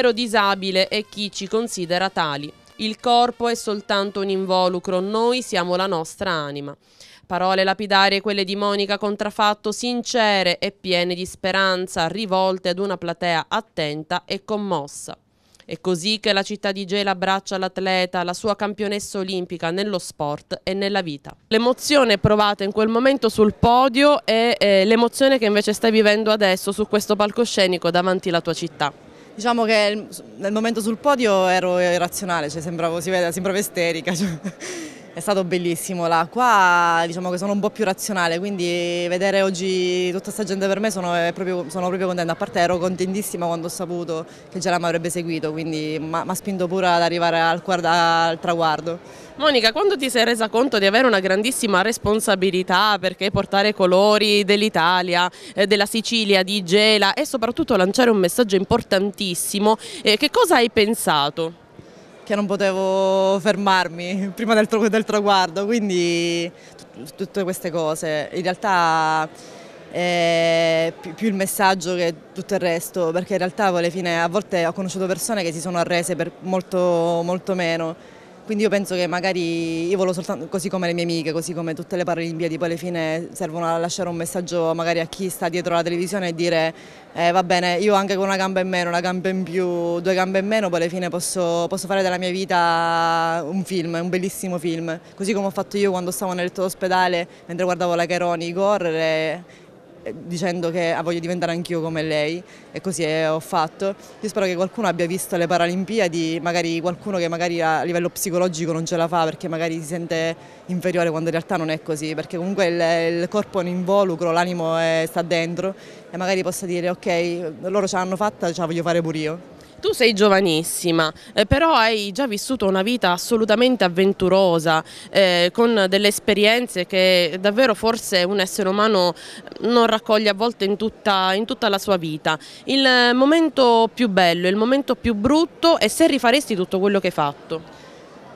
vero disabile e chi ci considera tali. Il corpo è soltanto un involucro, noi siamo la nostra anima. Parole lapidarie quelle di Monica contraffatto, sincere e piene di speranza, rivolte ad una platea attenta e commossa. È così che la città di Gela abbraccia l'atleta, la sua campionessa olimpica nello sport e nella vita. L'emozione provata in quel momento sul podio e eh, l'emozione che invece stai vivendo adesso su questo palcoscenico davanti alla tua città. Diciamo che nel momento sul podio ero irrazionale, cioè sembravo, si vede, sembrava isterica. Cioè. È stato bellissimo là, qua diciamo che sono un po' più razionale, quindi vedere oggi tutta questa gente per me sono proprio, sono proprio, contenta, a parte ero contentissima quando ho saputo che Gerama avrebbe seguito, quindi mi ha spinto pure ad arrivare al, al traguardo. Monica, quando ti sei resa conto di avere una grandissima responsabilità perché portare colori dell'Italia, eh, della Sicilia, di Gela e soprattutto lanciare un messaggio importantissimo, eh, che cosa hai pensato? che non potevo fermarmi prima del, del traguardo, quindi tutte queste cose. In realtà eh, più, più, il messaggio che tutto il resto, perché in realtà alla fine a volte ho conosciuto persone che si sono arrese per molto, molto meno quindi io penso che magari io volevo soltanto, così come le mie amiche, così come tutte le Paralimpiadi, poi alla fine servono a lasciare un messaggio magari a chi sta dietro la televisione e dire eh, va bene, io anche con una gamba in meno, una gamba in più, due gambe in meno, poi alla fine posso, posso fare della mia vita un film, un bellissimo film, così come ho fatto io quando stavo nel letto d'ospedale mentre guardavo la Cheroni correre eh, dicendo che ah, voglio diventare anch'io come lei e così ho fatto. Io spero che qualcuno abbia visto le Paralimpiadi, magari qualcuno che magari a livello psicologico non ce la fa perché magari si sente inferiore quando in realtà non è così, perché comunque il, il corpo è un involucro, l'animo sta dentro e magari possa dire ok, loro ce l'hanno fatta, ce la voglio fare pure io. Tu sei giovanissima, eh, però hai già vissuto una vita assolutamente avventurosa, eh, con delle esperienze che davvero forse un essere umano eh, non raccoglie a volte in tutta, in tutta la sua vita. Il momento più bello, il momento più brutto e se rifaresti tutto quello che hai fatto?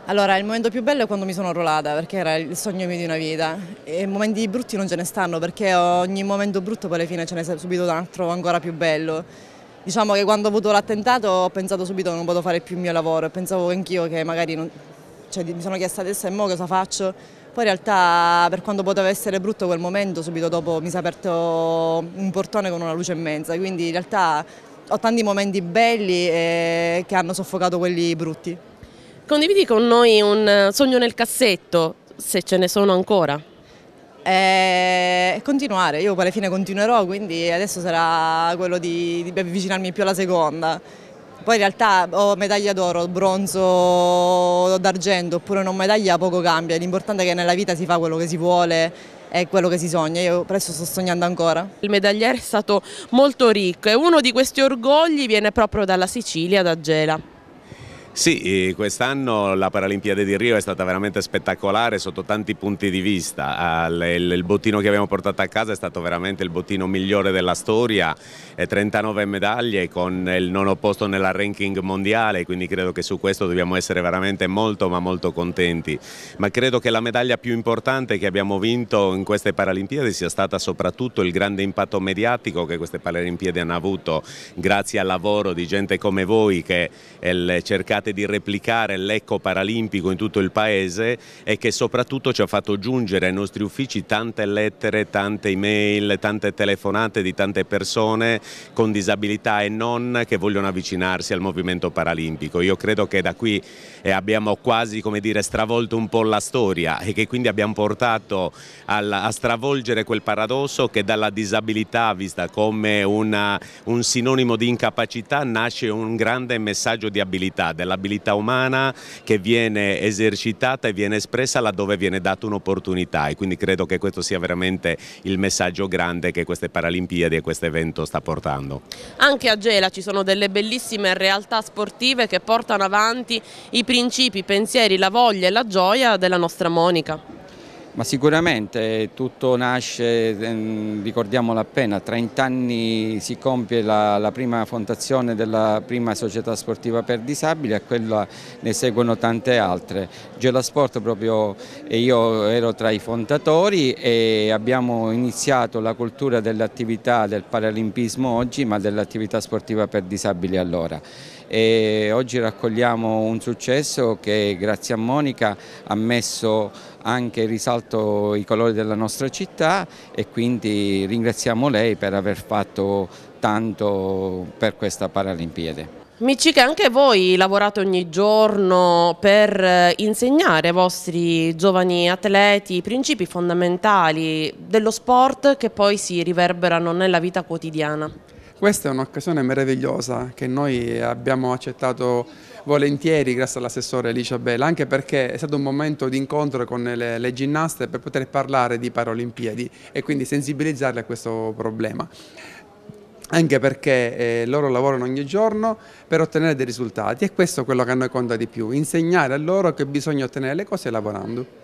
Allora, il momento più bello è quando mi sono arruolata, perché era il sogno mio di una vita. E momenti brutti non ce ne stanno, perché ogni momento brutto poi alla fine ce ne è subito un altro ancora più bello. Diciamo che quando ho avuto l'attentato ho pensato subito che non potevo fare più il mio lavoro e pensavo anch'io che magari non... cioè, mi sono chiesta adesso e mo cosa faccio. Poi in realtà per quanto poteva essere brutto quel momento, subito dopo mi si è aperto un portone con una luce immensa, quindi in realtà ho tanti momenti belli eh, che hanno soffocato quelli brutti. Condividi con noi un sogno nel cassetto, se ce ne sono ancora e eh, continuare, io alla fine continuerò, quindi adesso sarà quello di, di avvicinarmi più alla seconda. Poi in realtà ho medaglia d'oro, bronzo, d'argento oppure non medaglia poco cambia, l'importante è che nella vita si fa quello che si vuole è quello che si sogna, io presto sto sognando ancora. Il medagliere è stato molto ricco e uno di questi orgogli viene proprio dalla Sicilia, da Gela. Sì, quest'anno la Paralimpiade di Rio è stata veramente spettacolare sotto tanti punti di vista. Il bottino che abbiamo portato a casa è stato veramente il bottino migliore della storia, 39 medaglie con il nono posto nella ranking mondiale, quindi credo che su questo dobbiamo essere veramente molto ma molto contenti. Ma credo che la medaglia più importante che abbiamo vinto in queste Paralimpiadi sia stata soprattutto il grande impatto mediatico che queste Paralimpiadi hanno avuto grazie al lavoro di gente come voi che eh, cercate cercate di replicare l'eco paralimpico in tutto il paese e che soprattutto ci ha fatto giungere ai nostri uffici tante lettere, tante email, tante telefonate di tante persone con disabilità e non che vogliono avvicinarsi al movimento paralimpico. Io credo che da qui eh, abbiamo quasi come dire, stravolto un po' la storia e che quindi abbiamo portato a stravolgere quel paradosso che dalla disabilità vista come una, un sinonimo di incapacità nasce un grande messaggio di abilità, della l'abilità umana che viene esercitata e viene espressa laddove viene data un'opportunità e quindi credo che questo sia veramente il messaggio grande che queste Paralimpiadi e questo evento sta portando. Anche a Gela ci sono delle bellissime realtà sportive che portano avanti i principi, i pensieri, la voglia e la gioia della nostra Monica. Ma sicuramente tutto nasce, ehm, ricordiamolo appena, 30 anni si compie la, la, prima fondazione della prima società sportiva per disabili, a quella ne seguono tante altre. Gelasport proprio io ero tra i fondatori e abbiamo iniziato la cultura dell'attività del paralimpismo oggi, ma dell'attività sportiva per disabili allora. E oggi raccogliamo un successo che grazie a Monica ha messo anche risalto alto i colori della nostra città e quindi ringraziamo lei per aver fatto tanto per questa Paralimpiade. Micica, anche voi lavorate ogni giorno per eh, insegnare ai vostri giovani atleti i principi fondamentali dello sport che poi si riverberano nella vita quotidiana. Questa è un'occasione meravigliosa che noi abbiamo accettato volentieri grazie all'assessore Alicia Bella, anche perché è stato un momento di incontro con le, le ginnaste per poter parlare di Paralimpiadi e quindi sensibilizzarle a questo problema anche perché eh, loro lavorano ogni giorno per ottenere dei risultati e questo è quello che a noi conta di più, insegnare a loro che bisogna ottenere le cose lavorando.